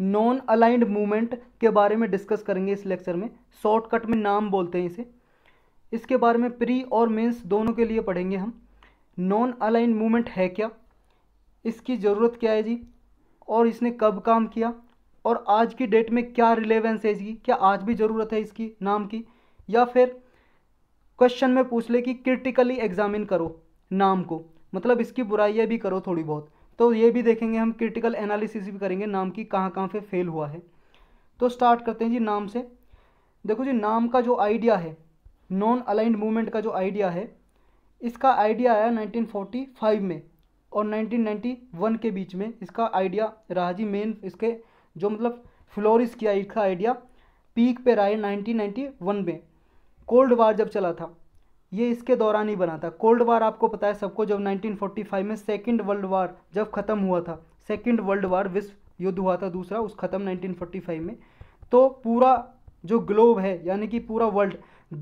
non aligned movement के बारे में डिस्कस करेंगे इस लेक्चर में शॉर्टकट में नाम बोलते हैं इसे इसके बारे में प्री और मेंस दोनों के लिए पढ़ेंगे हम नॉन अलाइंड मूवमेंट है क्या इसकी ज़रूरत क्या है जी और इसने कब काम किया और आज की डेट में क्या रिलेवेंस है इसकी क्या आज भी ज़रूरत है इसकी नाम की या फिर क्वेश्चन में पूछ ले कि क्रिटिकली एग्जामिन करो नाम को मतलब इसकी बुराइयाँ भी करो थोड़ी बहुत तो ये भी देखेंगे हम क्रिटिकल एनालिसिस भी करेंगे नाम की कहाँ कहाँ पे फेल हुआ है तो स्टार्ट करते हैं जी नाम से देखो जी नाम का जो आइडिया है नॉन अलाइंड मूवमेंट का जो आइडिया है इसका आइडिया आया 1945 में और 1991 के बीच में इसका आइडिया रहा जी मेन इसके जो मतलब फ्लोरिस किया इसका आइडिया पीक पे रहा है 1991 में कोल्ड वार जब चला था ये इसके दौरान ही बना था कोल्ड वार आपको पता है सबको जब 1945 में सेकेंड वर्ल्ड वार जब ख़त्म हुआ था सेकेंड वर्ल्ड वार विश्व युद्ध हुआ था दूसरा उस ख़त्म 1945 में तो पूरा जो ग्लोब है यानी कि पूरा वर्ल्ड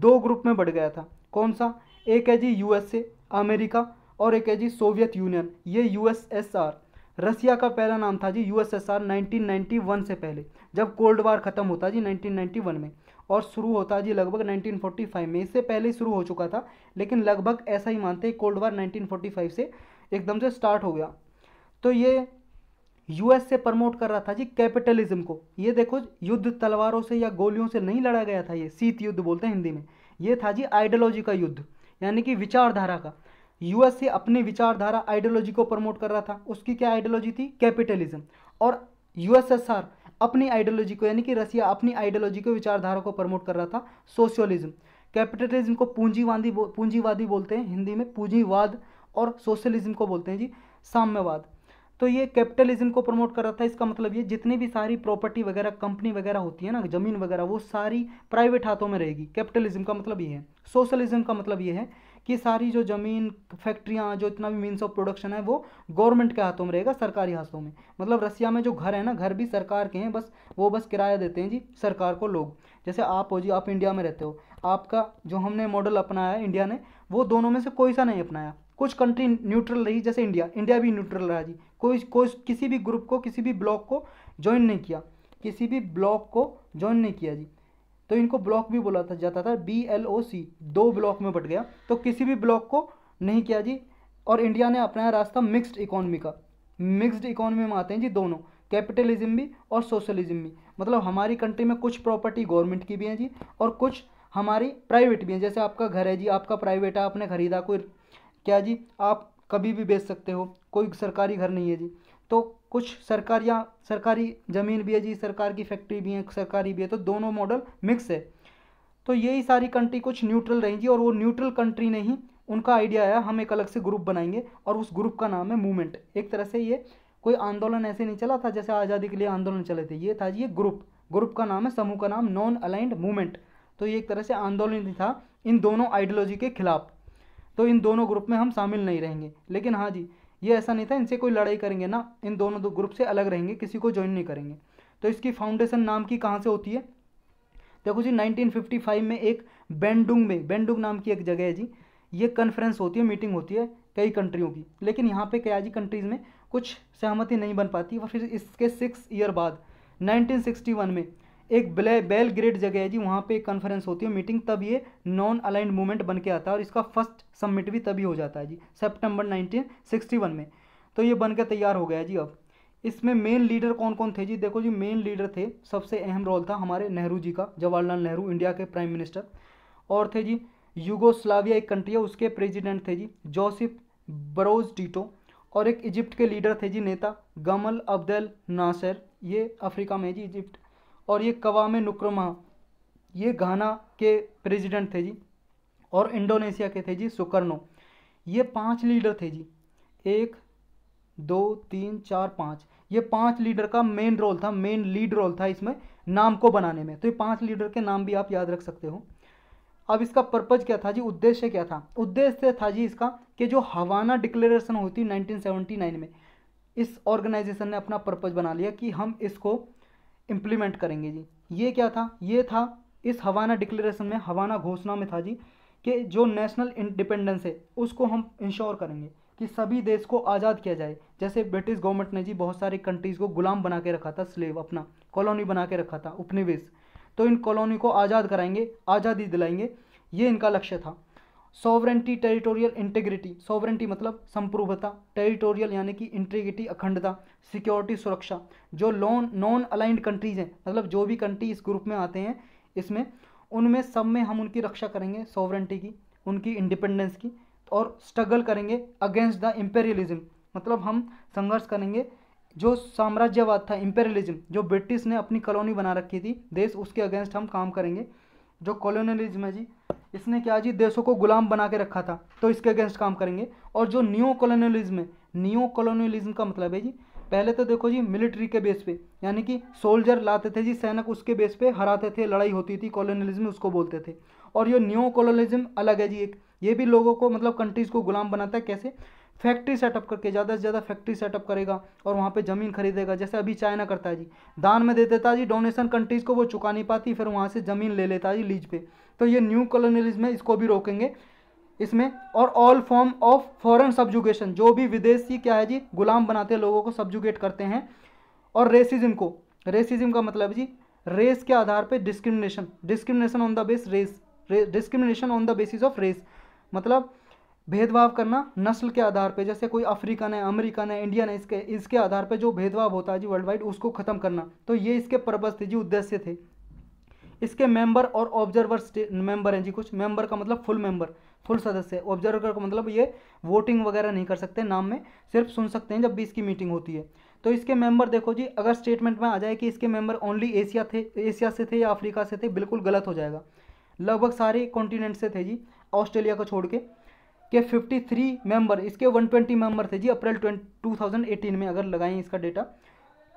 दो ग्रुप में बढ़ गया था कौन सा एक है जी यूएसए अमेरिका और एक है जी सोवियत यूनियन ये यूएसएसआर रसिया का पहला नाम था जी यूएसएसआर 1991 से पहले जब कोल्ड वार ख़त्म होता जी 1991 में और शुरू होता है जी लगभग 1945 में इससे पहले ही शुरू हो चुका था लेकिन लगभग ऐसा ही मानते हैं कोल्ड वार 1945 से एकदम से स्टार्ट हो गया तो ये यूएस से प्रमोट कर रहा था जी कैपिटलिज्म को ये देखो युद्ध तलवारों से या गोलियों से नहीं लड़ा गया था ये शीत युद्ध बोलते हैं हिंदी में ये था जी आइडियोलॉजी का युद्ध यानी कि विचारधारा का यूएस से अपनी विचारधारा आइडियोलॉजी को प्रमोट कर रहा था उसकी क्या आइडियोलॉजी थी कैपिटलिज्म और यूएसएसआर अपनी आइडियोलॉजी को यानी कि रसिया अपनी आइडियोलॉजी को विचारधारा को प्रमोट कर रहा था सोशलिज्म कैपिटलिज्म को पूंजीवादी बो, पूंजीवादी बोलते हैं हिंदी में पूंजीवाद और सोशलिज्म को बोलते हैं जी साम्यवाद तो ये कैपिटलिज्म को प्रमोट कर रहा था इसका मतलब ये जितनी भी सारी प्रॉपर्टी वगैरह कंपनी वगैरह होती है ना जमीन वगैरह वो सारी प्राइवेट हाथों में रहेगी कैपिटलिज्म का मतलब ये है सोशलिज्म का मतलब ये है कि सारी जो ज़मीन फैक्ट्रियाँ जो इतना भी मीन्स ऑफ प्रोडक्शन है वो गवर्नमेंट के हाथों में रहेगा सरकारी हाथों में मतलब रसिया में जो घर है ना घर भी सरकार के हैं बस वो बस किराया देते हैं जी सरकार को लोग जैसे आप हो जी आप इंडिया में रहते हो आपका जो हमने मॉडल अपनाया है इंडिया ने वो दोनों में से कोई सा नहीं अपनाया कुछ कंट्री न्यूट्रल रही जैसे इंडिया इंडिया भी न्यूट्रल रहा जी कोई कोई किसी भी ग्रुप को किसी भी ब्लॉक को ज्वाइन नहीं किया किसी भी ब्लॉक को ज्वाइन नहीं किया जी तो इनको ब्लॉक भी बोला था जाता था बी एल ओ सी दो ब्लॉक में बट गया तो किसी भी ब्लॉक को नहीं किया जी और इंडिया ने अपनाया रास्ता मिक्स्ड इकोनॉमी का मिक्स्ड इकोनॉमी में आते हैं जी दोनों कैपिटलिज्म भी और सोशलिज्म भी मतलब हमारी कंट्री में कुछ प्रॉपर्टी गवर्नमेंट की भी हैं जी और कुछ हमारी प्राइवेट भी हैं जैसे आपका घर है जी आपका प्राइवेट है आपने खरीदा कोई क्या जी आप कभी भी बेच सकते हो कोई सरकारी घर नहीं है जी तो कुछ सरकार या सरकारी ज़मीन भी है जी सरकार की फैक्ट्री भी है सरकारी भी है तो दोनों मॉडल मिक्स है तो यही सारी कंट्री कुछ न्यूट्रल रहेंगी और वो न्यूट्रल कंट्री ने ही उनका आइडिया आया हम एक अलग से ग्रुप बनाएंगे और उस ग्रुप का नाम है मूवमेंट एक तरह से ये कोई आंदोलन ऐसे नहीं चला था जैसे आज़ादी के लिए आंदोलन चले थे ये था ये ग्रुप ग्रुप का नाम है समूह का नाम नॉन अलाइंड मूवमेंट तो ये एक तरह से आंदोलन ही था इन दोनों आइडियोलॉजी के खिलाफ तो इन दोनों ग्रुप में हम शामिल नहीं रहेंगे लेकिन हाँ जी ये ऐसा नहीं था इनसे कोई लड़ाई करेंगे ना इन दोनों दो ग्रुप से अलग रहेंगे किसी को ज्वाइन नहीं करेंगे तो इसकी फाउंडेशन नाम की कहाँ से होती है देखो जी 1955 में एक बैंडुंग में बेंडुंग नाम की एक जगह है जी ये कन्फ्रेंस होती है मीटिंग होती है कई कंट्रियों की लेकिन यहाँ पे क्या जी कंट्रीज़ में कुछ सहमति नहीं बन पाती और फिर इसके सिक्स ईयर बाद 1961 में एक ब्लै ग्रेड जगह है जी वहाँ पे कॉन्फ्रेंस होती है मीटिंग तब ये नॉन अलाइंड मूवमेंट बन के आता है और इसका फर्स्ट सबमिट भी तभी हो जाता है जी सेप्टेम्बर नाइनटीन में तो ये बन के तैयार हो गया जी अब इसमें मेन लीडर कौन कौन थे जी देखो जी मेन लीडर थे सबसे अहम रोल था हमारे नेहरू जी का जवाहरलाल नेहरू इंडिया के प्राइम मिनिस्टर और थे जी यूगोस्लाविया एक कंट्री है उसके प्रेसिडेंट थे जी जोसिफ बरोज टीटो और एक इजिप्ट के लीडर थे जी नेता गमल अब्दल नासर ये अफ्रीका में जी इजिप्ट और ये कवाम नुक्रमा ये घाना के प्रेसिडेंट थे जी और इंडोनेशिया के थे जी सुकर्नो ये पांच लीडर थे जी एक दो तीन चार पाँच ये पांच लीडर का मेन रोल था मेन लीड रोल था इसमें नाम को बनाने में तो ये पांच लीडर के नाम भी आप याद रख सकते हो अब इसका पर्पज़ क्या था जी उद्देश्य क्या था उद्देश्य था जी इसका कि जो हवाना डिक्लेरेशन होती थी 1979 में इस ऑर्गेनाइजेशन ने अपना पर्पज़ बना लिया कि हम इसको इम्प्लीमेंट करेंगे जी ये क्या था ये था इस हवाना डिक्लेरेशन में हवाना घोषणा में था जी कि जो नेशनल इंडिपेंडेंस है उसको हम इंश्योर करेंगे कि सभी देश को आज़ाद किया जाए जैसे ब्रिटिश गवर्नमेंट ने जी बहुत सारी कंट्रीज़ को गुलाम बना के रखा था स्लेव अपना कॉलोनी बना के रखा था उपनिवेश तो इन कॉलोनी को आज़ाद कराएंगे आज़ादी दिलाएंगे ये इनका लक्ष्य था सोवरेंटी टेरिटोरियल इंटीग्रिटी सोवरेंटी मतलब संप्रभुता टेरिटोरियल यानी कि इंटीग्रिटी अखंडता सिक्योरिटी सुरक्षा जो लोन नॉन अलाइंड कंट्रीज हैं मतलब जो भी कंट्री इस ग्रुप में आते हैं इसमें उनमें सब में हम उनकी रक्षा करेंगे सोवरेंटी की उनकी इंडिपेंडेंस की और स्ट्रगल करेंगे अगेंस्ट द इम्पेरियलिज्म मतलब हम संघर्ष करेंगे जो साम्राज्यवाद था इम्पेरियलिज्म जो ब्रिटिश ने अपनी कॉलोनी बना रखी थी देश उसके अगेंस्ट हम काम करेंगे जो कॉलोनलिज्म है जी इसने क्या जी देशों को गुलाम बना के रखा था तो इसके अगेंस्ट काम करेंगे और जो न्यू कॉलोनियलिज्म है न्यू कॉलोनियलिज्म का मतलब है जी पहले तो देखो जी मिलिट्री के बेस पे यानी कि सोल्जर लाते थे जी सैनिक उसके बेस पे हराते थे लड़ाई होती थी कॉलोनियलिज्म उसको बोलते थे और ये न्यू कॉलोनियलिज्म अलग है जी एक ये भी लोगों को मतलब कंट्रीज़ को गुलाम बनाता है कैसे फैक्ट्री सेटअप करके ज़्यादा से ज़्यादा फैक्ट्री सेटअप करेगा और वहाँ पे ज़मीन खरीदेगा जैसे अभी चाइना करता है जी दान में दे देता जी डोनेशन कंट्रीज़ को वो चुका नहीं पाती फिर वहाँ से ज़मीन ले लेता जी लीज पे तो ये न्यू कॉलोनियलिज्म है इसको भी रोकेंगे इसमें और all form of foreign subjugation जो भी विदेशी क्या है जी गुलाम बनाते लोगों को सब्जुगेट करते हैं और रेसिज्म को रेसिज्म का मतलब जी रेस के आधार पर discrimination discrimination on the base race discrimination on the basis of race मतलब भेदभाव करना नस्ल के आधार पे जैसे कोई अफ्रीकन है अमेरिकन है इंडियन है इसके इसके आधार पे जो भेदभाव होता है जी वर्ल्ड वाइड उसको ख़त्म करना तो ये इसके पर्पज़ थे जी उद्देश्य थे इसके मेंबर और ऑब्जर्वर मेंबर हैं जी कुछ मेंबर का मतलब फुल मेंबर फुल सदस्य ऑब्जर्वर का मतलब ये वोटिंग वगैरह नहीं कर सकते नाम में सिर्फ सुन सकते हैं जब भी इसकी मीटिंग होती है तो इसके मेंबर देखो जी अगर स्टेटमेंट में आ जाए कि इसके मेंबर ओनली एशिया थे एशिया से थे या अफ्रीका से थे बिल्कुल गलत हो जाएगा लगभग सारे कॉन्टिनेंट से थे जी ऑस्ट्रेलिया को छोड़ के के 53 मेंबर इसके 120 मेंबर थे जी अप्रैल 2018 में अगर लगाएं इसका डेटा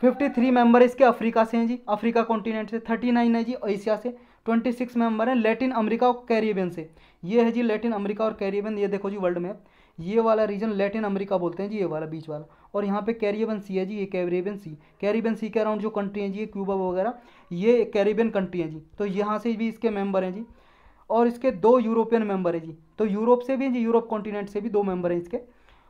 53 मेंबर इसके अफ्रीका से हैं जी अफ्रीका कॉन्टिनेंट से 39 है जी एशिया से 26 मेंबर हैं लैटिन अमेरिका और कैरिबियन से ये है जी लैटिन अमेरिका और कैरिबियन ये देखो जी वर्ल्ड मैप ये वाला रीजन लैटिन अमेरिका बोलते हैं जी ये वाला बीच वाला और यहाँ पे कैरिबियन सी है जी ये कैरिबियन सी कैरिबियन सी के अराउंड जो कंट्री हैं जी ये क्यूबा वगैरह ये कैरिबियन कंट्री हैं जी तो यहाँ से भी इसके मेंबर हैं जी और इसके दो यूरोपियन मेंबर है जी तो यूरोप से भी हैं जी यूरोप कॉन्टिनेंट से भी दो मेंबर हैं इसके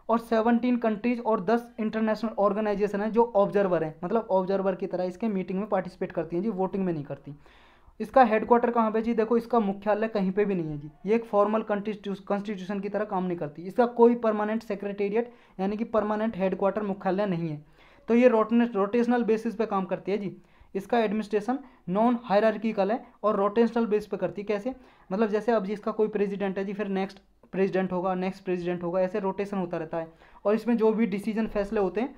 और सेवनटीन कंट्रीज और दस इंटरनेशनल ऑर्गेनाइजेशन हैं जो ऑब्जर्वर हैं मतलब ऑब्जर्वर की तरह इसके मीटिंग में पार्टिसिपेट करती हैं जी वोटिंग में नहीं करती इसका हेडक्वार्टर कहाँ पे जी देखो इसका मुख्यालय कहीं पे भी नहीं है जी ये एक फॉर्मल कंस्टिट्यूशन की तरह काम नहीं करती इसका कोई परमानेंट सेक्रेटेरिएट यानी कि परमानेंट हेडक्वार्टर मुख्यालय नहीं है तो ये रोटेशनल बेसिस पे काम करती है जी इसका एडमिनिस्ट्रेशन नॉन हायरार्किकल है और रोटेशनल बेस पर करती है कैसे मतलब जैसे अब जिसका कोई प्रेसिडेंट है जी फिर नेक्स्ट प्रेसिडेंट होगा नेक्स्ट प्रेसिडेंट होगा ऐसे रोटेशन होता रहता है और इसमें जो भी डिसीजन फैसले होते हैं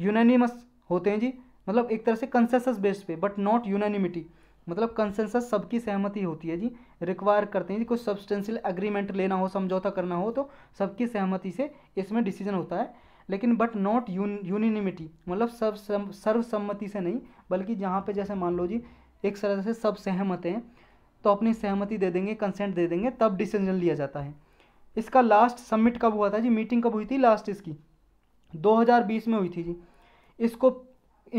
यूनानिमस होते हैं जी मतलब एक तरह से कंसेंसस बेस्ड पे बट नॉट यूनानिमिटी मतलब कंसेंसस सबकी सहमति होती है जी रिक्वायर करते हैं जी कुछ सब्सटेंशियल एग्रीमेंट लेना हो समझौता करना हो तो सबकी सहमति से इसमें डिसीजन होता है लेकिन बट नॉट यूनिनिमिटी मतलब सर्व सर्वसम्मति से नहीं बल्कि जहाँ पे जैसे मान लो जी एक तरह से सब सहमत हैं तो अपनी सहमति दे देंगे कंसेंट दे देंगे तब डिसीजन लिया जाता है इसका लास्ट सबमिट कब हुआ था जी मीटिंग कब हुई थी लास्ट इसकी 2020 में हुई थी जी इसको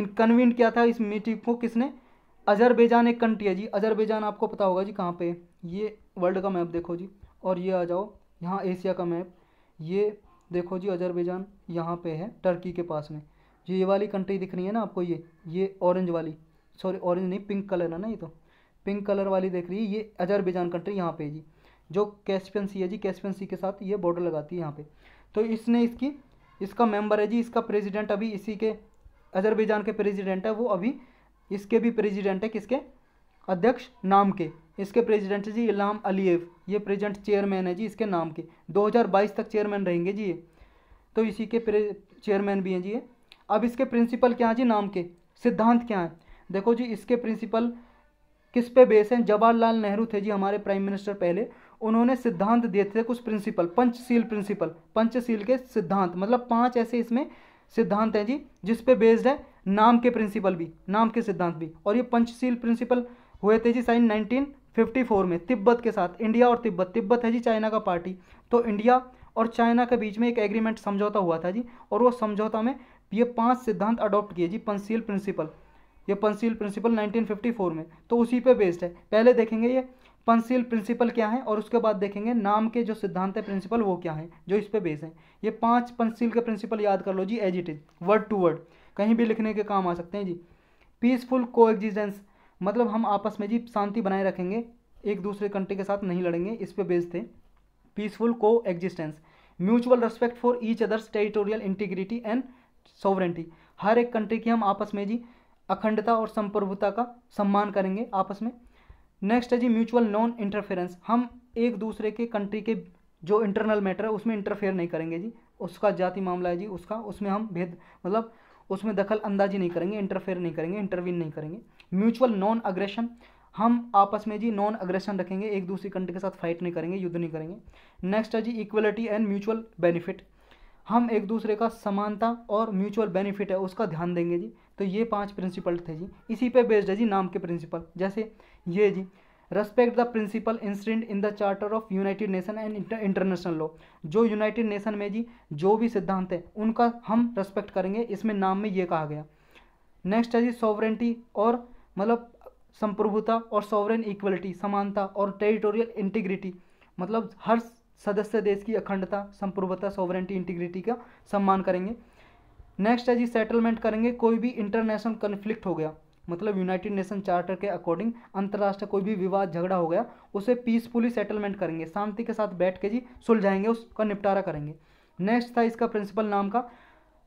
इन कन्वीन किया था इस मीटिंग को किसने अजरबैजान एक कंट्री है जी अजरबैजान आपको पता होगा जी कहाँ पे ये वर्ल्ड का मैप देखो जी और ये आ जाओ यहाँ एशिया का मैप ये देखो जी अजरबैजान यहाँ पे है टर्की के पास में जी ये वाली कंट्री दिख रही है ना आपको ये ये ऑरेंज वाली सॉरी ऑरेंज नहीं पिंक कलर है ना ये तो पिंक कलर वाली देख रही है ये अजरबैजान कंट्री यहाँ पे जी जो कैसपियन सी है जी कैसपियन सी के साथ ये बॉर्डर लगाती है यहाँ पे तो इसने इसकी इसका मेंबर है जी इसका प्रेसिडेंट अभी इसी के अजरबैजान के प्रेसिडेंट है वो अभी इसके भी प्रेसिडेंट है किसके अध्यक्ष नाम के इसके प्रेसिडेंट जी इलाम अलीव ये प्रेजेंट चेयरमैन है जी इसके नाम के 2022 तक चेयरमैन रहेंगे जी ये तो इसी के चेयरमैन भी हैं जी ये अब इसके प्रिंसिपल क्या हैं जी नाम के सिद्धांत क्या हैं देखो जी इसके प्रिंसिपल किस पे बेस हैं जवाहरलाल नेहरू थे जी हमारे प्राइम मिनिस्टर पहले उन्होंने सिद्धांत दिए थे कुछ प्रिंसिपल पंचशील प्रिंसिपल पंचशील के सिद्धांत मतलब पांच ऐसे इसमें सिद्धांत हैं जी जिस पे बेस्ड है नाम के प्रिंसिपल भी नाम के सिद्धांत भी और ये पंचशील प्रिंसिपल हुए थे जी साइन नाइनटीन 54 में तिब्बत के साथ इंडिया और तिब्बत तिब्बत है जी चाइना का पार्टी तो इंडिया और चाइना के बीच में एक एग्रीमेंट समझौता हुआ था जी और वो समझौता में ये पांच सिद्धांत अडॉप्ट किए जी पंसील प्रिंसिपल ये पंसील प्रिंसिपल 1954 में तो उसी पे बेस्ड है पहले देखेंगे ये पंसील प्रिंसिपल क्या है और उसके बाद देखेंगे नाम के जो सिद्धांत है प्रिंसिपल वो क्या है जो इस पर बेस है ये पाँच पंसील के प्रिंसिपल याद कर लो जी as it is word to word कहीं भी लिखने के काम आ सकते हैं जी पीसफुल एग्जिस्टेंस मतलब हम आपस में जी शांति बनाए रखेंगे एक दूसरे कंट्री के साथ नहीं लड़ेंगे इस पर बेस्ड थे peaceful coexistence mutual respect for each others territorial integrity and sovereignty हर एक कंट्री की हम आपस में जी अखंडता और संप्रभुता का सम्मान करेंगे आपस में नेक्स्ट है जी म्यूचुअल नॉन इंटरफेरेंस हम एक दूसरे के कंट्री के जो इंटरनल मैटर है उसमें इंटरफेयर नहीं करेंगे जी उसका जाति मामला है जी उसका उसमें हम भेद मतलब उसमें दखल अंदाजी नहीं करेंगे इंटरफेयर नहीं करेंगे इंटरवीन नहीं करेंगे म्यूचुअल नॉन अग्रेशन हम आपस में जी नॉन अग्रेशन रखेंगे एक दूसरी कंट्री के साथ फाइट नहीं करेंगे युद्ध नहीं करेंगे नेक्स्ट है जी इक्वलिटी एंड म्यूचुअल बेनिफिट हम एक दूसरे का समानता और म्यूचुअल बेनिफिट है उसका ध्यान देंगे जी तो ये पांच प्रिंसिपल थे जी इसी पे बेस्ड है जी नाम के प्रिंसिपल जैसे ये जी respect the principle incident in the charter of United Nation and international law जो यूनाइटेड नेशन में जी जो भी सिद्धांत है उनका हम रेस्पेक्ट करेंगे इसमें नाम में ये कहा गया नेक्स्ट है जी सॉवरेंटी और मतलब संप्रभुता और सॉवरेन इक्वलिटी समानता और टेरिटोरियल इंटीग्रिटी मतलब हर सदस्य देश की अखंडता संप्रभुता सॉवरेंटी इंटीग्रिटी का सम्मान करेंगे नेक्स्ट है जी सेटलमेंट करेंगे कोई भी इंटरनेशनल कन्फ्लिक्ट हो गया मतलब यूनाइटेड नेशन चार्टर के अकॉर्डिंग अंतर्राष्ट्रीय कोई भी विवाद झगड़ा हो गया उसे पीसफुली सेटलमेंट करेंगे शांति के साथ बैठ के जी सुलझाएंगे उसका निपटारा करेंगे नेक्स्ट था इसका प्रिंसिपल नाम का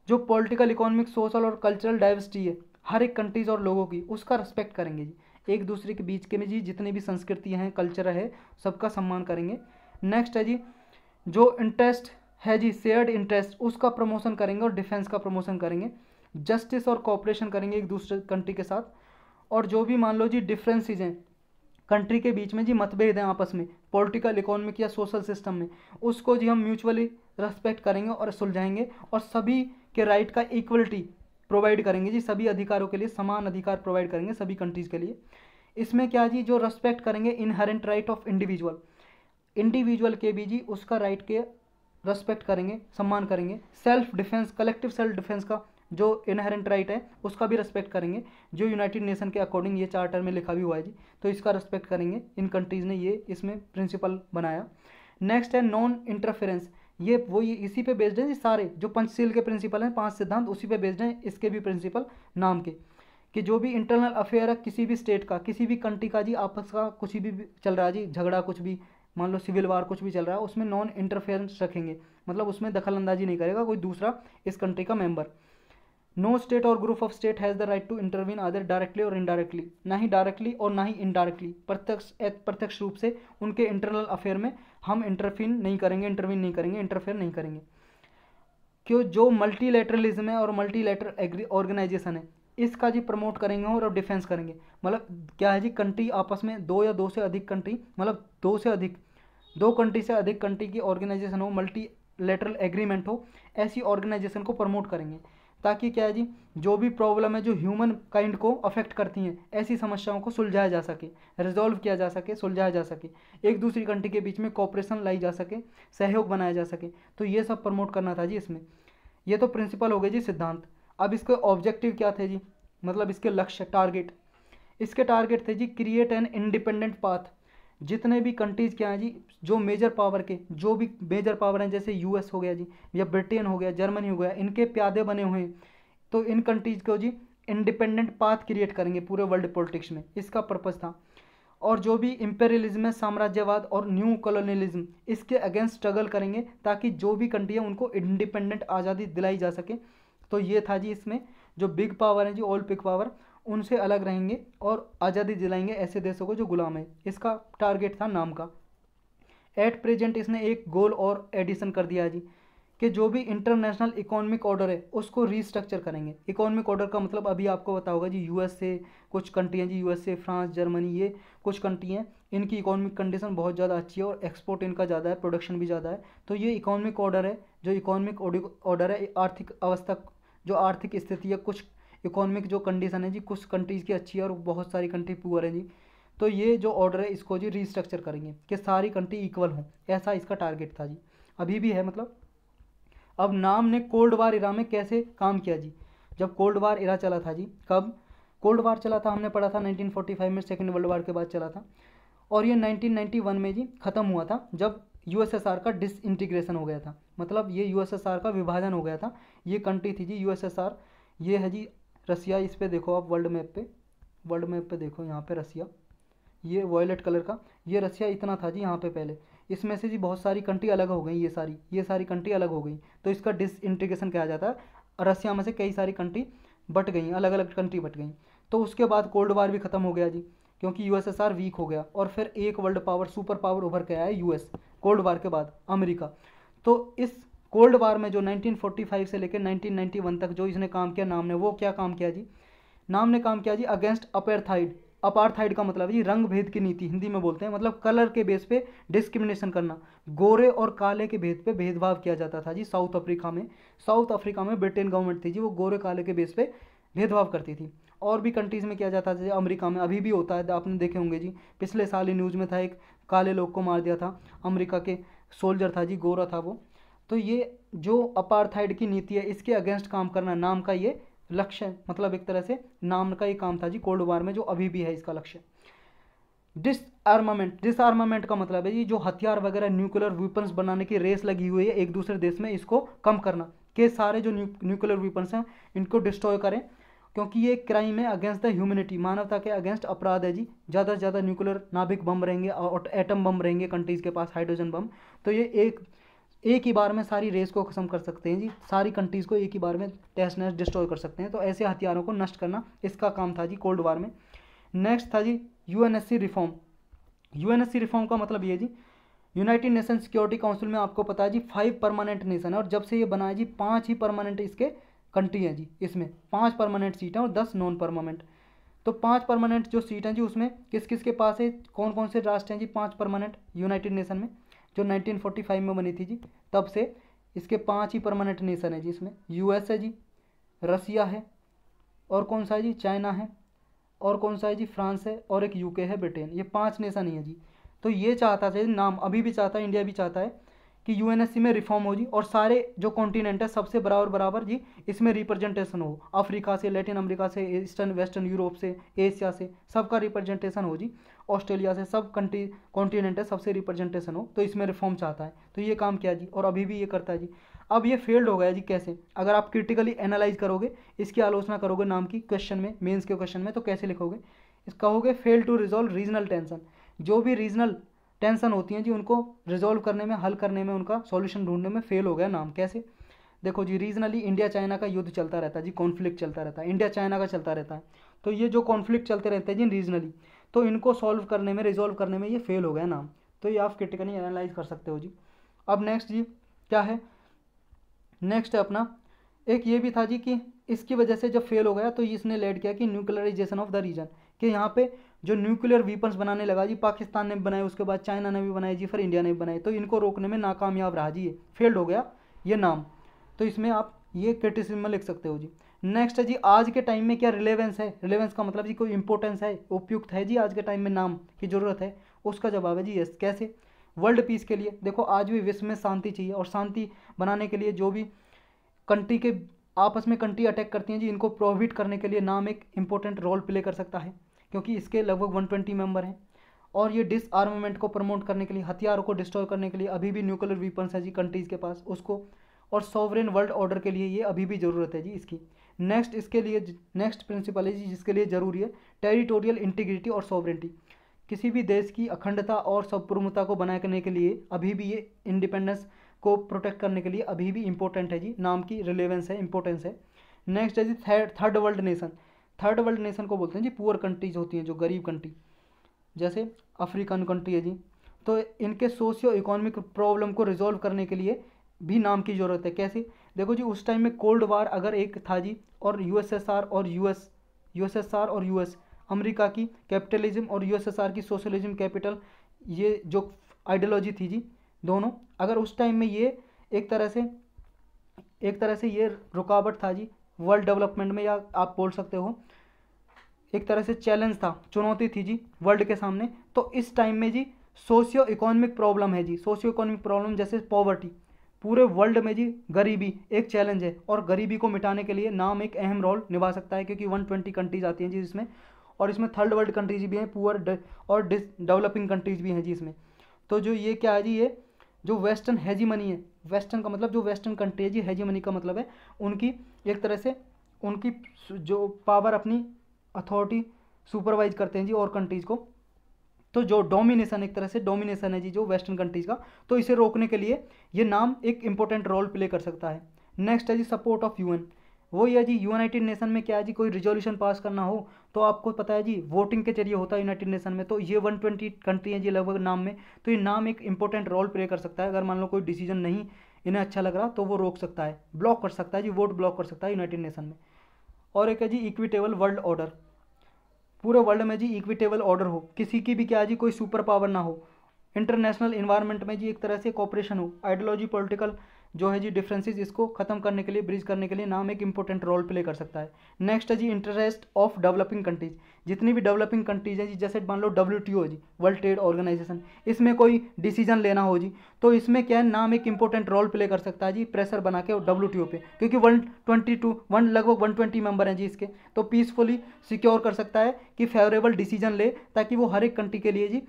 जो पॉलिटिकल इकोनॉमिक सोशल और कल्चरल डाइवर्सिटी है हर एक कंट्रीज़ और लोगों की उसका रिस्पेक्ट करेंगे जी एक दूसरे के बीच के में जी जितनी भी संस्कृतियाँ हैं कल्चर है सबका सम्मान करेंगे नेक्स्ट है जी जो इंटरेस्ट है जी शेयर्ड इंटरेस्ट उसका प्रमोशन करेंगे और डिफेंस का प्रमोशन करेंगे जस्टिस और कॉपरेशन करेंगे एक दूसरे कंट्री के साथ और जो भी मान लो जी डिफरेंसेज हैं कंट्री के बीच में जी मतभेद हैं आपस में पॉलिटिकल इकोनॉमिक या सोशल सिस्टम में उसको जी हम म्यूचुअली रेस्पेक्ट करेंगे और सुलझाएंगे और सभी के राइट का इक्वलिटी प्रोवाइड करेंगे जी सभी अधिकारों के लिए समान अधिकार प्रोवाइड करेंगे सभी कंट्रीज़ के लिए इसमें क्या जी जो रेस्पेक्ट करेंगे inherent right of individual individual के भी जी उसका राइट के रेस्पेक्ट करेंगे सम्मान करेंगे self defence collective self defence का जो इनहेरेंट राइट है उसका भी रेस्पेक्ट करेंगे जो यूनाइटेड नेशन के अकॉर्डिंग ये चार्टर में लिखा भी हुआ है जी तो इसका रेस्पेक्ट करेंगे इन कंट्रीज़ ने ये इसमें प्रिंसिपल बनाया नेक्स्ट है नॉन इंटरफेरेंस ये वो ये इसी पे बेस्ड हैं सारे जो पंचशील के प्रिंसिपल हैं पांच सिद्धांत उसी पे बेस्ड हैं इसके भी प्रिंसिपल नाम के कि जो भी इंटरनल अफेयर है किसी भी स्टेट का किसी भी कंट्री का जी आपस का कुछ भी चल रहा है जी झगड़ा कुछ भी मान लो सिविल वार कुछ भी चल रहा है उसमें नॉन इंटरफेरेंस रखेंगे मतलब उसमें दखल अंदाजी नहीं करेगा कोई दूसरा इस कंट्री का मेम्बर नो स्टेट और group of state has the right to intervene other directly और इनडायरेक्टली ना ही डायरेक्टली और ना ही इनडायरेक्टली प्रत्यक्ष प्रत्यक्ष रूप से उनके इंटरनल अफेयर में हम इंटरफिन नहीं करेंगे इंटरविन नहीं करेंगे इंटरफेयर नहीं करेंगे क्यों जो मल्टीलेटरलिज्म है और मल्टीलेटर एग्री ऑर्गेनाइजेशन है इसका जी प्रमोट करेंगे और अब डिफेंस करेंगे मतलब क्या है जी कंट्री आपस में दो या दो से अधिक कंट्री मतलब दो से अधिक दो कंट्री से अधिक कंट्री की ऑर्गेनाइजेशन हो मल्टी लेटरल एग्रीमेंट हो ऐसी ऑर्गेनाइजेशन को प्रमोट करेंगे ताकि क्या है जी जो भी प्रॉब्लम है जो ह्यूमन काइंड को अफेक्ट करती हैं ऐसी समस्याओं को सुलझाया जा सके रिजॉल्व किया जा सके सुलझाया जा सके एक दूसरी कंट्री के बीच में कॉपरेशन लाई जा सके सहयोग बनाया जा सके तो ये सब प्रमोट करना था जी इसमें ये तो प्रिंसिपल हो गए जी सिद्धांत अब इसके ऑब्जेक्टिव क्या थे जी मतलब इसके लक्ष्य टारगेट इसके टारगेट थे जी क्रिएट एन इंडिपेंडेंट पाथ जितने भी कंट्रीज़ क्या हैं जी जो मेजर पावर के जो भी मेजर पावर हैं जैसे यूएस हो गया जी या ब्रिटेन हो गया जर्मनी हो गया इनके प्यादे बने हुए हैं तो इन कंट्रीज़ को जी इंडिपेंडेंट पाथ क्रिएट करेंगे पूरे वर्ल्ड पॉलिटिक्स में इसका पर्पज़ था और जो भी इम्पेरियलिज्म है साम्राज्यवाद और न्यू कॉलोनियलिज्म इसके अगेंस्ट स्ट्रगल करेंगे ताकि जो भी कंट्री है उनको इंडिपेंडेंट आज़ादी दिलाई जा सके तो ये था जी इसमें जो बिग पावर है जी ऑल बिग पावर उनसे अलग रहेंगे और आज़ादी दिलाएंगे ऐसे देशों को जो गुलाम है इसका टारगेट था नाम का एट प्रेजेंट इसने एक गोल और एडिशन कर दिया जी कि जो भी इंटरनेशनल इकोनॉमिक ऑर्डर है उसको रीस्ट्रक्चर करेंगे इकोनॉमिक ऑर्डर का मतलब अभी आपको बता होगा जी यूएसए कुछ कंट्री हैं जी यूएसए फ्रांस जर्मनी ये कुछ कंट्री हैं इनकी इकोनॉमिक कंडीशन बहुत ज़्यादा अच्छी है और एक्सपोर्ट इनका ज़्यादा है प्रोडक्शन भी ज़्यादा है तो ये इकोनॉमिक ऑर्डर है जो इकोनॉमिक ऑर्डर है आर्थिक अवस्था जो आर्थिक स्थिति है कुछ इकोनॉमिक जो कंडीशन है जी कुछ कंट्रीज़ की अच्छी है और बहुत सारी कंट्री पुअर है जी तो ये जो ऑर्डर है इसको जी रीस्ट्रक्चर करेंगे कि सारी कंट्री इक्वल हों ऐसा इसका टारगेट था जी अभी भी है मतलब अब नाम ने कोल्ड वार इरा में कैसे काम किया जी जब कोल्ड वार इरा चला था जी कब कोल्ड वार चला था हमने पढ़ा था 1945 में सेकेंड वर्ल्ड वार के बाद चला था और ये 1991 में जी ख़त्म हुआ था जब यूएसएसआर का डिसइंटीग्रेशन हो गया था मतलब ये यूएसएसआर का विभाजन हो गया था ये कंट्री थी जी यूएसएसआर ये है जी रसिया इस पर देखो आप वर्ल्ड मैप पे वर्ल्ड मैप पे देखो यहाँ पे रसिया ये वॉयलेट कलर का ये रसिया इतना था जी यहाँ पे पहले इसमें से जी बहुत सारी कंट्री अलग हो गई ये सारी ये सारी कंट्री अलग हो गई तो इसका डिस इंटीग्रेशन कहा जाता है रसिया में से कई सारी कंट्री बट गई अलग अलग कंट्री बट गई तो उसके बाद कोल्ड वार भी ख़त्म हो गया जी क्योंकि यू वीक हो गया और फिर एक वर्ल्ड पावर सुपर पावर उभर के आया यू कोल्ड वार के बाद अमेरिका तो इस कोल्ड वार में जो 1945 से लेकर 1991 तक जो इसने काम किया नाम ने वो क्या काम किया जी नाम ने काम किया जी अगेंस्ट अपेरथाइड अपारथाइड का मतलब जी रंग भेद की नीति हिंदी में बोलते हैं मतलब कलर के बेस पे डिस्क्रिमिनेशन करना गोरे और काले के भेद पे भेदभाव किया जाता था जी साउथ अफ्रीका में साउथ अफ्रीका में ब्रिटेन गवर्नमेंट थी जी वो गोरे काले के बेस पे भेदभाव करती थी और भी कंट्रीज़ में किया जाता था जैसे अमरीका में अभी भी होता है आपने देखे होंगे जी पिछले साल ही न्यूज़ में था एक काले लोग को मार दिया था अमरीका के सोल्जर था जी गोरा था वो तो ये जो अपार्थाइड की नीति है इसके अगेंस्ट काम करना नाम का ये लक्ष्य मतलब एक तरह से नाम का ही काम था जी कोल्ड वार में जो अभी भी है इसका लक्ष्य डिसआर्मामेंट डिसआर्मामेंट का मतलब है जी जो हथियार वगैरह न्यूक्लियर वेपन्स बनाने की रेस लगी हुई है एक दूसरे देश में इसको कम करना के सारे जो न्यूक्लियर वेपन्स हैं इनको डिस्ट्रॉय करें क्योंकि ये क्राइम है अगेंस्ट द ह्यूमनिटी मानवता के अगेंस्ट अपराध है जी ज़्यादा से ज़्यादा न्यूक्लियर नाभिक बम रहेंगे और एटम बम रहेंगे कंट्रीज़ के पास हाइड्रोजन बम तो ये एक एक ही बार में सारी रेस को ख़त्म कर सकते हैं जी सारी कंट्रीज़ को एक ही बार में टेस्ट नेस्ट डिस्ट्रॉय कर सकते हैं तो ऐसे हथियारों को नष्ट करना इसका काम था जी कोल्ड वार में नेक्स्ट था जी यूएनएससी रिफॉर्म यूएनएससी रिफॉर्म का मतलब ये जी यूनाइटेड नेशन सिक्योरिटी काउंसिल में आपको पता है जी फाइव परमानेंट नेशन है और जब से ये बना है जी पाँच ही परमानेंट इसके कंट्री हैं जी इसमें पाँच परमानेंट सीटें और दस नॉन परमानेंट तो पांच परमानेंट जो सीट हैं जी उसमें किस किस के पास है कौन कौन से राष्ट्र हैं जी पांच परमानेंट यूनाइटेड नेशन में जो 1945 में बनी थी जी तब से इसके पांच ही परमानेंट नेशन है जी इसमें यूएस है जी रसिया है और कौन सा है जी चाइना है और कौन सा है जी फ्रांस है और एक यूके है ब्रिटेन ये पांच नेशन ही है जी तो ये चाहता था नाम अभी भी चाहता है इंडिया भी चाहता है कि यूएनएससी में रिफॉर्म हो जी और सारे जो कॉन्टिनेंट है सबसे बराबर बराबर जी इसमें रिप्रेजेंटेशन हो अफ्रीका से लैटिन अमेरिका से ईस्टर्न वेस्टर्न यूरोप से एशिया से सबका रिप्रेजेंटेशन हो जी ऑस्ट्रेलिया से सब कंट्री कॉन्टिनेंट है सबसे रिप्रेजेंटेशन हो तो इसमें रिफॉर्म चाहता है तो ये काम किया जी और अभी भी ये करता है जी अब ये फेल्ड हो गया जी कैसे अगर आप क्रिटिकली एनालाइज करोगे इसकी आलोचना करोगे नाम की क्वेश्चन में मेन्स के क्वेश्चन में तो कैसे लिखोगे कहोगे fail to resolve regional tension जो भी रीजनल टेंशन होती हैं जी उनको रिजोल्व करने में हल करने में उनका सॉल्यूशन ढूंढने में फेल हो गया नाम कैसे देखो जी रीजनली इंडिया चाइना का युद्ध चलता रहता है जी कॉन्फ्लिक्ट चलता रहता है इंडिया चाइना का चलता रहता है तो ये जो कॉन्फ्लिक्ट चलते रहते हैं जी रीजनली तो इनको सॉल्व करने में रिजोल्व करने में ये फेल हो गया नाम तो ये आप क्रिटिकली एनालाइज कर सकते हो जी अब नेक्स्ट जी क्या है नेक्स्ट है अपना एक ये भी था जी कि इसकी वजह से जब फेल हो गया तो इसने लेड किया कि न्यूक्लियराइजेशन ऑफ द रीजन कि यहाँ पे जो न्यूक्लियर वीपन्स बनाने लगा जी पाकिस्तान ने बनाए उसके बाद चाइना ने भी बनाए जी फिर इंडिया ने भी बनाए तो इनको रोकने में नाकामयाब रहा जी ये फेल्ड हो गया ये नाम तो इसमें आप ये क्रिटिसिज्म में लिख सकते हो जी नेक्स्ट है जी आज के टाइम में क्या रिलेवेंस है रिलेवेंस का मतलब जी कोई इंपॉर्टेंस है उपयुक्त है जी आज के टाइम में नाम की ज़रूरत है उसका जवाब है जी यस कैसे वर्ल्ड पीस के लिए देखो आज भी विश्व में शांति चाहिए और शांति बनाने के लिए जो भी कंट्री के आपस में कंट्री अटैक करती हैं जी इनको प्रोहिबिट करने के लिए नाम एक इम्पोर्टेंट रोल प्ले कर सकता है क्योंकि इसके लगभग 120 मेंबर हैं और ये डिसआर्मामेंट को प्रमोट करने के लिए हथियारों को डिस्ट्रॉय करने के लिए अभी भी न्यूक्लियर वीपन्स है जी कंट्रीज़ के पास उसको और सॉवरेन वर्ल्ड ऑर्डर के लिए ये अभी भी ज़रूरत है जी इसकी नेक्स्ट इसके लिए नेक्स्ट प्रिंसिपल है जी जिसके लिए ज़रूरी है टेरिटोरियल इंटीग्रिटी और सॉवरेंटी किसी भी देश की अखंडता और सप्रमुता को बनाए करने के लिए अभी भी ये इंडिपेंडेंस को प्रोटेक्ट करने के लिए अभी भी इम्पोर्टेंट है जी नाम की रिलेवेंस है इंपॉर्टेंस है नेक्स्ट है जी third third world nation third world nation को बोलते हैं जी पुअर कंट्रीज होती हैं जो गरीब कंट्री जैसे अफ्रीकन कंट्री है जी तो इनके सोशियो इकोनॉमिक प्रॉब्लम को रिजोल्व करने के लिए भी नाम की ज़रूरत है कैसे देखो जी उस टाइम में कोल्ड वार अगर एक था जी और यूएसएसआर और यूएस यूएसएसआर और यूएस अमेरिका की कैपिटलिज्म और यूएसएसआर की सोशलिज्म कैपिटल ये जो आइडियोलॉजी थी जी दोनों अगर उस टाइम में ये एक तरह से एक तरह से ये रुकावट था जी वर्ल्ड डेवलपमेंट में या आप बोल सकते हो एक तरह से चैलेंज था चुनौती थी जी वर्ल्ड के सामने तो इस टाइम में जी सोशियो इकोनॉमिक प्रॉब्लम है जी सोशियो इकोनॉमिक प्रॉब्लम जैसे पॉवर्टी पूरे वर्ल्ड में जी गरीबी एक चैलेंज है और गरीबी को मिटाने के लिए नाम एक अहम रोल निभा सकता है क्योंकि 120 कंट्रीज आती हैं जी इसमें और इसमें थर्ड वर्ल्ड कंट्रीज भी हैं पुअर और डेवलपिंग कंट्रीज भी हैं जी इसमें तो जो ये क्या है जी ये जो वेस्टर्न हैजी मनी है वेस्टर्न का मतलब जो वेस्टर्न कंट्रीज मनी का मतलब है उनकी एक तरह से उनकी जो पावर अपनी अथॉरिटी सुपरवाइज करते हैं जी और कंट्रीज़ को तो जो डोमिनेशन एक तरह से डोमिनेशन है जी जो वेस्टर्न कंट्रीज़ का तो इसे रोकने के लिए ये नाम एक इम्पोर्टेंट रोल प्ले कर सकता है नेक्स्ट है जी सपोर्ट ऑफ यूएन वो या जी यूनाइटेड नेशन में क्या है जी कोई रिजोल्यूशन पास करना हो तो आपको पता है जी वोटिंग के जरिए होता है यूनाइटेड नेशन में तो ये 120 कंट्री है जी लगभग नाम में तो ये नाम एक इंपॉर्टेंट रोल प्ले कर सकता है अगर मान लो कोई डिसीजन नहीं इन्हें अच्छा लग रहा तो वो रोक सकता है ब्लॉक कर सकता है जी वोट ब्लॉक कर सकता है यूनाइटेड नेशन में और एक है जी इक्विटेबल वर्ल्ड ऑर्डर पूरे वर्ल्ड में जी इक्विटेबल ऑर्डर हो किसी की भी क्या जी कोई सुपर पावर ना हो इंटरनेशनल इन्वायरमेंट में जी एक तरह से कॉपरेशन हो आइडियोलॉजी पॉलिटिकल जो है जी डिफरेंसेस इसको खत्म करने के लिए ब्रिज करने के लिए नाम एक इंपॉर्टेंट रोल प्ले कर सकता है नेक्स्ट है जी इंटरेस्ट ऑफ डेवलपिंग कंट्रीज जितनी भी डेवलपिंग कंट्रीज है जी जैसे मान लो डब्ल्यू है जी वर्ल्ड ट्रेड ऑर्गेनाइजेशन इसमें कोई डिसीजन लेना हो जी तो इसमें क्या है नाम एक इंपॉर्टेंट रोल प्ले कर सकता है जी प्रेशर बना के डब्ल्यू पे क्योंकि वन ट्वेंटी टू वन लगभग वन ट्वेंटी मेंबर हैं जी इसके तो पीसफुली सिक्योर कर सकता है कि फेवरेबल डिसीजन ले ताकि वो हर एक कंट्री के लिए जी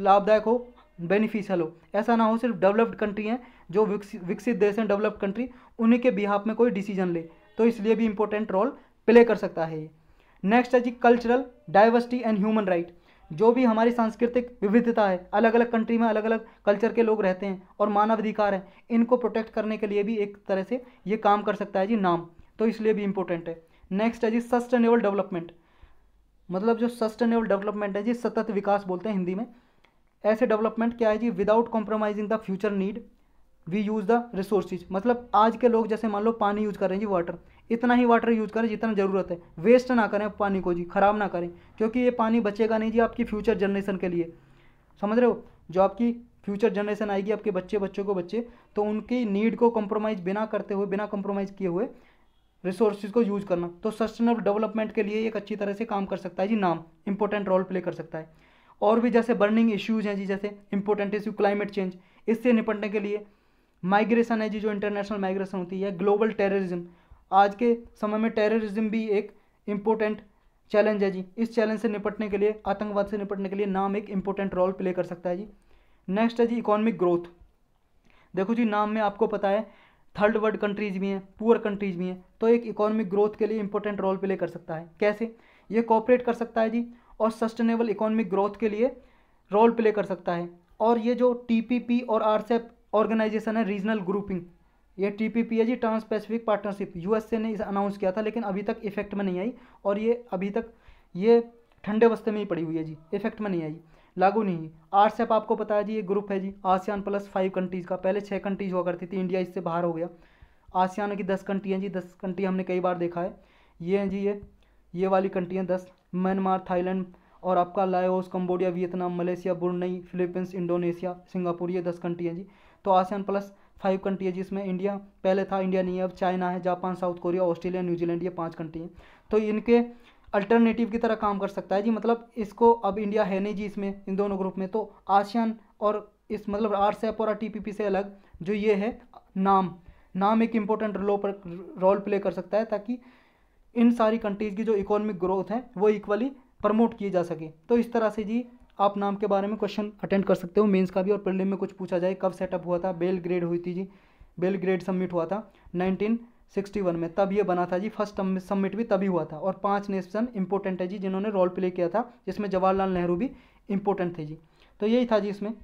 लाभदायक हो बेनिफिशियल हो ऐसा ना हो सिर्फ डेवलप्ड कंट्री हैं जो विकसित देश हैं डेवलप्ड कंट्री उन्हीं के बिहाफ में कोई डिसीजन ले तो इसलिए भी इंपॉर्टेंट रोल प्ले कर सकता है ये नेक्स्ट है जी cultural diversity and human right जो भी हमारी सांस्कृतिक विविधता है अलग अलग कंट्री में अलग अलग कल्चर के लोग रहते हैं और मानवाधिकार हैं इनको प्रोटेक्ट करने के लिए भी एक तरह से ये काम कर सकता है जी नाम तो इसलिए भी इम्पोर्टेंट है नेक्स्ट है जी सस्टेनेबल डेवलपमेंट मतलब जो सस्टेनेबल डेवलपमेंट है जी सतत विकास बोलते हैं हिंदी में ऐसे डेवलपमेंट क्या है जी without compromising the future need we use the resources मतलब आज के लोग जैसे मान लो पानी यूज़ कर रहे हैं जी वाटर इतना ही वाटर यूज़ करें जितना ज़रूरत है वेस्ट ना करें पानी को जी ख़राब ना करें क्योंकि ये पानी बचेगा नहीं जी आपकी फ्यूचर जनरेशन के लिए समझ रहे हो जो आपकी फ्यूचर जनरेशन आएगी आपके बच्चे बच्चों को बच्चे तो उनकी नीड को कॉम्प्रोमाइज़ बिना करते हुए बिना कॉम्प्रोमाइज़ किए हुए रिसोर्स को यूज़ करना तो सस्टेनेबल डेवलपमेंट के लिए एक अच्छी तरह से काम कर सकता है जी नाम इंपॉर्टेंट रोल प्ले कर सकता है और भी जैसे बर्निंग इश्यूज हैं जी जैसे इंपॉर्टेंट इश्यू क्लाइमेट चेंज इससे निपटने के लिए माइग्रेशन है जी जो इंटरनेशनल माइग्रेशन होती है ग्लोबल टेररिज्म आज के समय में टेररिज्म भी एक इम्पोर्टेंट चैलेंज है जी इस चैलेंज से निपटने के लिए आतंकवाद से निपटने के लिए नाम एक इम्पोर्टेंट रोल प्ले कर सकता है जी नेक्स्ट है जी इकोनॉमिक ग्रोथ देखो जी नाम में आपको पता है थर्ड वर्ल्ड कंट्रीज़ भी हैं पुअर कंट्रीज़ भी हैं तो एक इकोनॉमिक ग्रोथ के लिए इम्पोर्टेंट रोल प्ले कर सकता है कैसे ये कॉपरेट कर सकता है जी और सस्टेनेबल इकोनॉमिक ग्रोथ के लिए रोल प्ले कर सकता है और ये जो टी और आर ऑर्गेनाइजेशन e है रीजनल ग्रुपिंग ये टी पी पी है जी ट्रांस पैसिफिक पार्टनरशिप ए ने इसे अनाउंस किया था लेकिन अभी तक इफेक्ट में नहीं आई और ये अभी तक ये ठंडे वस्ते में ही पड़ी हुई है जी इफेक्ट में नहीं आई लागू नहीं हुई सेप e आपको पता है जी ये ग्रुप है जी आसियान प्लस फाइव कंट्रीज़ का पहले छः कंट्रीज हुआ करती थी इंडिया इससे बाहर हो गया आसियान की दस कंट्री हैं जी दस कंट्री हमने कई बार देखा है ये हैं जी ये ये वाली कंट्री हैं दस म्यांमार थाईलैंड और आपका Laos Cambodia Vietnam Malaysia Brunei Philippines Indonesia Singapore ये दस कंट्री हैं जी तो आसियान प्लस फाइव कंट्री है जिसमें इंडिया पहले था इंडिया नहीं है अब चाइना है Japan South Korea Australia New Zealand ये पाँच कंट्री हैं तो इनके अल्टरनेटिव की तरह काम कर सकता है जी मतलब इसको अब इंडिया है नहीं जी इसमें इन दोनों ग्रुप में तो आसियान और इस मतलब आर से और टी से अलग जो ये है नाम नाम एक इम्पोर्टेंट रोल पर रोल प्ले कर सकता है ताकि इन सारी कंट्रीज़ की जो इकोनॉमिक ग्रोथ है वो इक्वली प्रमोट की जा सके तो इस तरह से जी आप नाम के बारे में क्वेश्चन अटेंड कर सकते हो मेंस का भी और प्रिलिम में कुछ पूछा जाए कब सेटअप हुआ था बेल ग्रेड हुई थी जी बेल ग्रेड सबमिट हुआ था 1961 में तब ये बना था जी फर्स्ट सबमिट भी तभी हुआ था और पांच नेशन इंपॉर्टेंट है जी जिन्होंने रोल प्ले किया था जिसमें जवाहरलाल नेहरू भी इंपॉर्टेंट थे जी तो यही था जी इसमें